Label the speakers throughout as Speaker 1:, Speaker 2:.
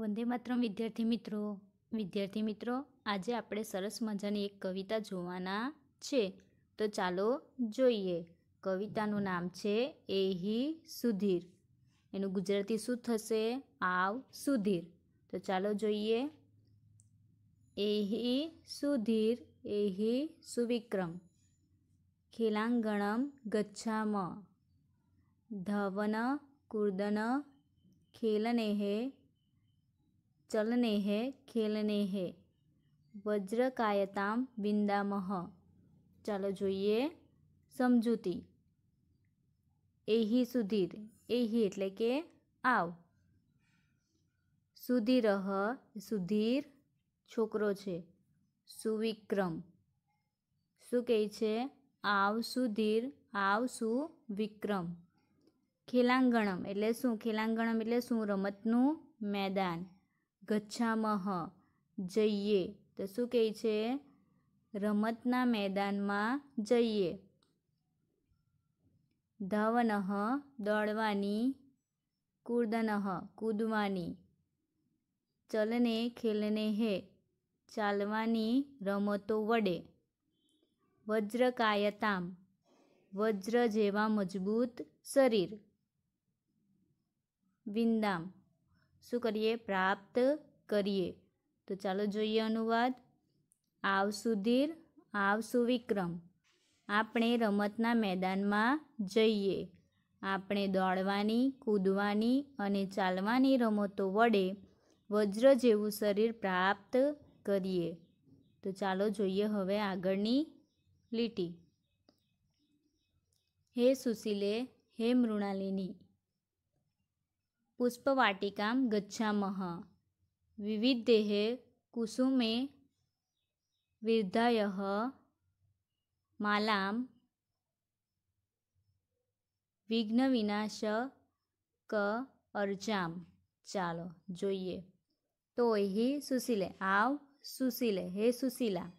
Speaker 1: વંદે માત્રમ વિદ્યાર્થી મિત્રો વિદ્યાર્થી મિત્રો આજે આપણે સરસ મજાની એક કવિતા જોવાના છે તો ચાલો જોઈએ કવિતાનું નામ છે એહી સુધીર એનું ગુજરાતી શું થશે આવ સુધીર તો ચાલો જોઈએ એહી સુધીર એહી સુવિક્રમ ખેલાંગણમ ગચ્છામ ધવન કુર્દન ખેલનેહે चलने है खेलने है વજ્રકાયતામ બિંદામહ ચાલો જોઈએ સમજૂતી એહી સુધીર એહી એટલે કે આવ સુધીરહ સુધીર છોકરો છે સુવિક્રમ શું કહે છે આવ સુધીર આવ સુવિક્રમ ખેલાંગણમ એટલે શું ખેલાંગણમ એટલે શું રમતનું મેદાન ગચ્છામહ જઈએ તો શું કહે છે રમતના મેદાનમાં જઈએ ધવનહ દોડવાની કૂદનહ કૂદવાની ચલને ખેલને હે ચાલવાની રમતો વડે વજ્રકાયતામ વજ્ર જેવા મજબૂત શરીર વિંદામ શું કરીએ પ્રાપ્ત કરીએ તો ચાલો જોઈએ અનુવાદ આવ સુધીર આવ સુવિક્રમ આપણે રમતના મેદાનમાં જઈએ આપણે દોડવાની કૂદવાની અને ચાલવાની રમતો વડે વજ્ર જેવું શરીર પ્રાપ્ત કરીએ તો ચાલો જોઈએ હવે આગળની લીટી હે સુશીલે હે મૃણાલિની પુષ્પવાટિકાં ગચ્છામઃ વિવિધૈः કુસુમે વિધાય માલામ વિઘ્ન વિનાશ ક અર્જામ ચાલો જોઈએ તો એહિ સુશીલે આવ સુશીલે હે સુશીલા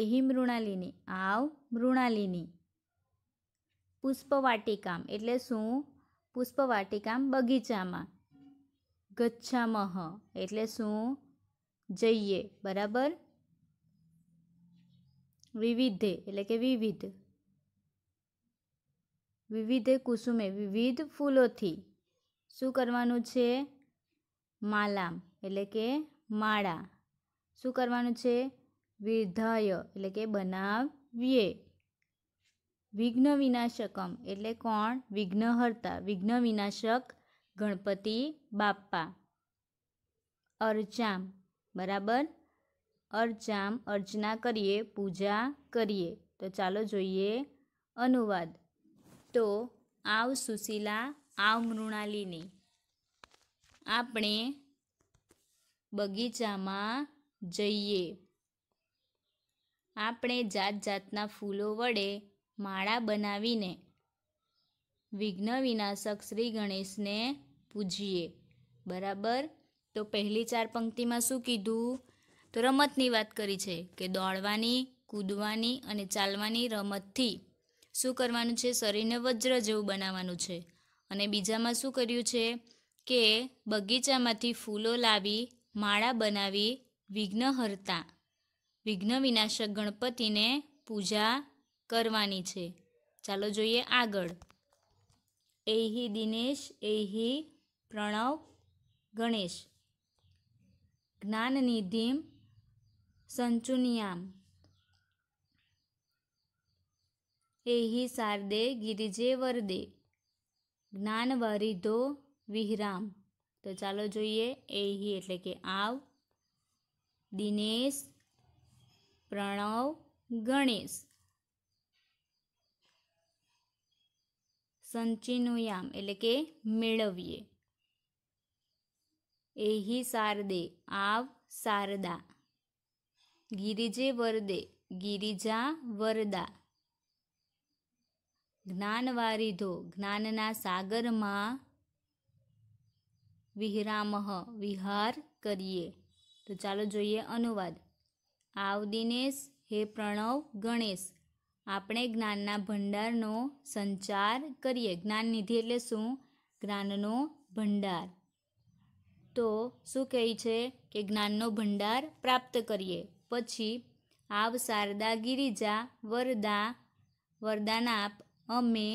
Speaker 1: એહિ મૃણાલિની આવ મૃણાલિની પુષ્પવાટિકામ એટલે શું પુષ્પવાટિકા બગીચામાં ગચ્છામહ એટલે શું જઈએ બરાબર વિવિધે એટલે કે વિવિધ વિવિધે કુસુમે વિવિધ ફૂલોથી શું કરવાનું છે માલામ એટલે કે માળા શું કરવાનું છે વિધાય એટલે કે બનાવીએ વિઘ્ન વિનાશકમ એટલે કોણ વિઘ્નહર્તા વિઘ્ન વિનાશક ગણપતિ બાપ્પા અર્ચામ બરાબર અર્ચામ અર્ચના કરીએ પૂજા કરીએ તો ચાલો જોઈએ અનુવાદ તો આવ સુશીલા આવ મૃણાલીની આપણે બગીચામાં જઈએ આપણે જાત જાતના ફૂલો વડે માળા બનાવીને વિઘ્ન વિનાશક શ્રી ગણેશને પૂજીએ બરાબર તો પહેલી ચાર પંક્તિમાં શું કીધું તો રમતની વાત કરી છે કે દોડવાની કૂદવાની અને ચાલવાની રમતથી શું કરવાનું છે શરીરને વજ્ર જેવું બનાવવાનું છે અને બીજામાં શું કર્યું છે કે બગીચામાંથી ફૂલો લાવી માળા બનાવી વિઘ્નહર્તા વિઘ્ન વિનાશક ગણપતિને પૂજા કરવાની છે ચાલો જોઈએ આગળ એહી દિનેશ એહી પ્રણવ ગણેશ જ્ઞાનનિધિમ સંચુનિયામ એહી શારદે ગિરિજે વરદે જ્ઞાન વરિધો વિહરામ તો ચાલો જોઈએ એહી એટલે કે આવ દિનેશ પ્રણવ ગણેશ સંચિનુયામ એટલે કે મેળવીએ એહી શારદે આવ શારદા ગિરિજે વરદે ગિરિજા વરદા જ્ઞાન વારીધો જ્ઞાનના સાગરમાં વિહરામહ વિહાર કરીએ તો ચાલો જોઈએ અનુવાદ આવ દિનેશ હે પ્રણવ ગણેશ આપણે જ્ઞાનના ભંડારનો સંચાર કરીએ જ્ઞાન નિધિ એટલે શું જ્ઞાનનો ભંડાર તો શું કહે છે કે જ્ઞાનનો ભંડાર પ્રાપ્ત કરીએ પછી આવ શારદા ગિરિજા વરદા વરદાન આપ અમે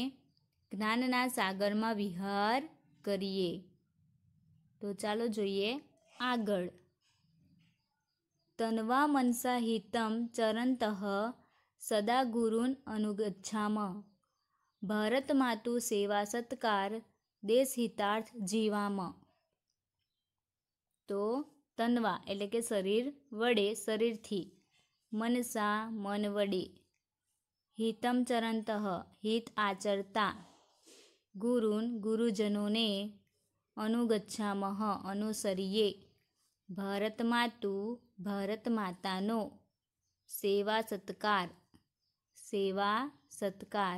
Speaker 1: જ્ઞાનના સાગરમાં વિહાર કરીએ તો ચાલો જોઈએ આગળ તનવા મનસા હિતમ ચરંતઃ સદા ગુરુન અનુગચ્છામ ભારત માતુ સેવા સત્કાર દેશ હિતાર્થ જીવામ તો તનવા એટલે કે શરીર વડે શરીરથી મનસા મન વડે હિતમ ચરંત હિત આચરતા ગુરુન ગુરુજનોને અનુગચ્છામહ અનુસરીએ ભારત માતુ ભારત માતાનો સેવા સત્કાર સેવા સત્કાર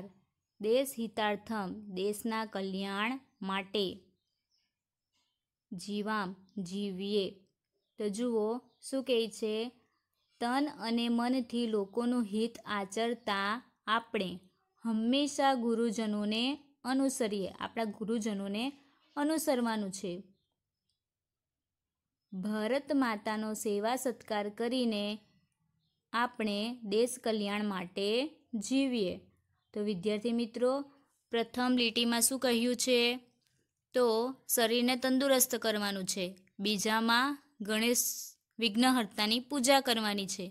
Speaker 1: દેશ હિતાર્થમ દેશના કલ્યાણ માટે જીવામ જીવીએ તો જુઓ શું કહે છે તન અને મનથી લોકોનું હિત આચરતા આપણે હંમેશા ગુરુજનોને અનુસરીએ આપણા ગુરુજનોને અનુસરવાનું છે ભારત માતાનો સેવા સત્કાર કરીને આપણે દેશ કલ્યાણ માટે જીવીએ તો વિદ્યાર્થી મિત્રો પ્રથમ લીટીમાં શું કહ્યું છે તો શરીરને તંદુરસ્ત કરવાનું છે બીજામાં ગણેશ વિઘ્નહર્તાની પૂજા કરવાની છે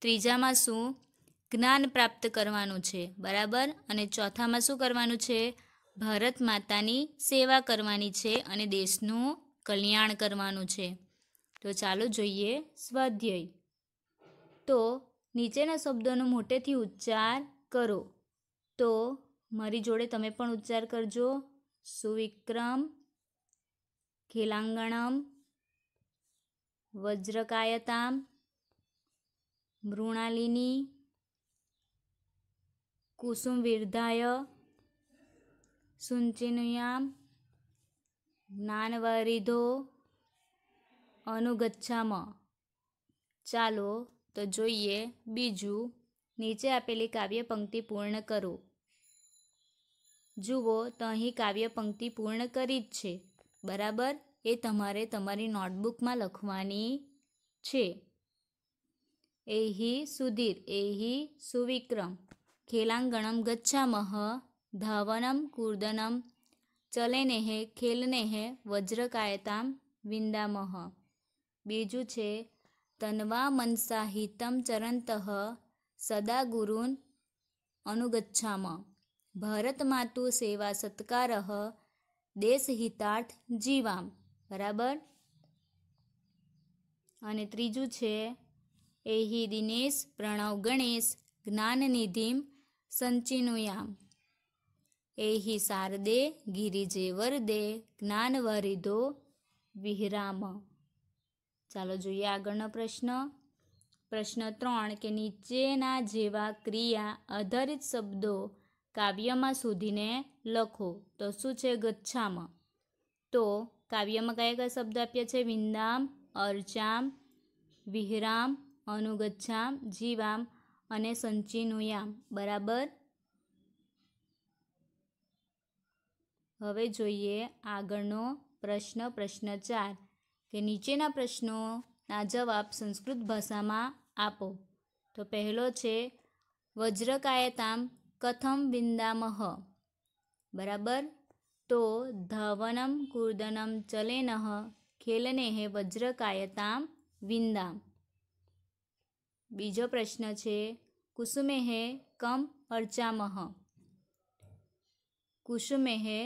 Speaker 1: ત્રીજામાં શું જ્ઞાન પ્રાપ્ત કરવાનું છે બરાબર અને ચોથામાં શું કરવાનું છે ભારત માતાની સેવા કરવાની છે અને દેશનું કલ્યાણ કરવાનું છે તો ચાલો જોઈએ સ્વાધ્યાય તો નીચેના શબ્દોનો મોટેથી ઉચ્ચાર કરો તો મારી જોડે તમે પણ ઉચ્ચાર કરજો સુવિક્રમ ખેલાંગણમ વજ્રકાયતામ મૃણાલિની કુસુમ વિર્ધાય સુંચિનુયામ નાનવરિધો અનુગચ્છામ ચાલો તો જોઈએ બીજું નીચે આપેલી કાવ્ય પંક્તિ પૂર્ણ કરો જુઓ તો અહીં કાવ્ય પંક્તિ પૂર્ણ કરી જ છે બરાબર એ તમારે તમારી નોટબુકમાં લખવાની છે એહી સુધીર એહી સુવિક્રમ ખેલાંગણમ ગચ્છામહ ધાવનમ કુર્દનમ ચલેનેહે ખેલનેહે વજ્રકાયતામ વિંદામહ બીજું છે તન્વા મનસા હિતમ ચરંતઃ સદા ગુરુન અનુગચ્છામ ભારત માતુ સેવા સત્કાર દેશહિતાર્થ જીવામ બરાબર અને ત્રીજું છે એહી દિનેશ પ્રણવ ગણેશ જ્ઞાનનિધિમ સંચિનુયામ એહી શારદે ગિરિજે વરદે જ્ઞાનવરિદો વિહરામ ચાલો જોઈએ આગળનો પ્રશ્ન પ્રશ્ન ત્રણ કે નીચેના જેવા ક્રિયા આધારિત શબ્દો કાવ્યમાં શોધીને લખો તો શું છે ગચ્છામાં તો કાવ્યમાં કયા કયા શબ્દ આપ્યા છે વિંદામ અર્ચામ વિહરામ અનુગચ્છામ જીવામ અને સંચિનુયામ બરાબર હવે જોઈએ આગળનો પ્રશ્ન પ્રશ્ન ચાર કે નીચેના પ્રશ્નોના જવાબ સંસ્કૃત ભાષામાં આપો તો પહેલો છે વજ્રકાયતામ કથમ વિંદામહ બરાબર તો ધાવનમ કુર્દનમ ચલેનહ ખેલને હે વજ્રકાયતામ વિંદામ બીજો પ્રશ્ન છે કુસુમે હે કમ અર્ચામહ કુસુમે હે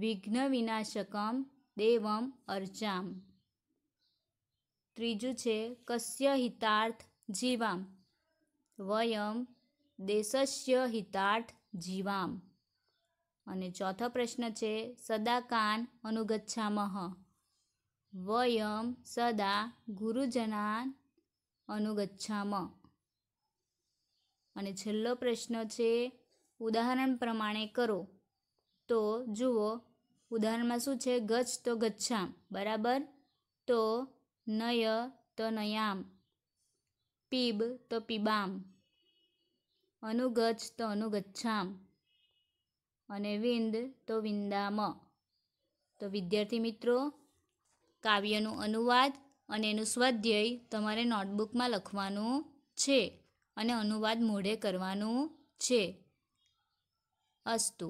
Speaker 1: વિઘ્ન વિનાશકમ દેવમ અર્ચામ ત્રીજું છે કસ્ય હિતાર્થ જીવામ વયમ દેશસ્ય હિતાર્થ જીવામ અને ચોથો પ્રશ્ન છે સદાકાન અનુગચ્છામહ વયમ સદા ગુરુજનાન અનુગચ્છામ અને છેલ્લો પ્રશ્ન છે ઉદાહરણ પ્રમાણે કરો તો જુઓ ઉદાહરણમાં શું છે ગચ્છ તો ગચ્છામ બરાબર તો નય તો નયામ પીબ તો પીબામ અનુગચ્છ તો અનુગચ્છામ અને વિંદ તો વિંદામ તો વિદ્યાર્થી મિત્રો કાવ્યનું અનુવાદ અને એનું સ્વાધ્યય તમારે નોટબુકમાં લખવાનું છે અને અનુવાદ મોઢે કરવાનું છે અસ્તુ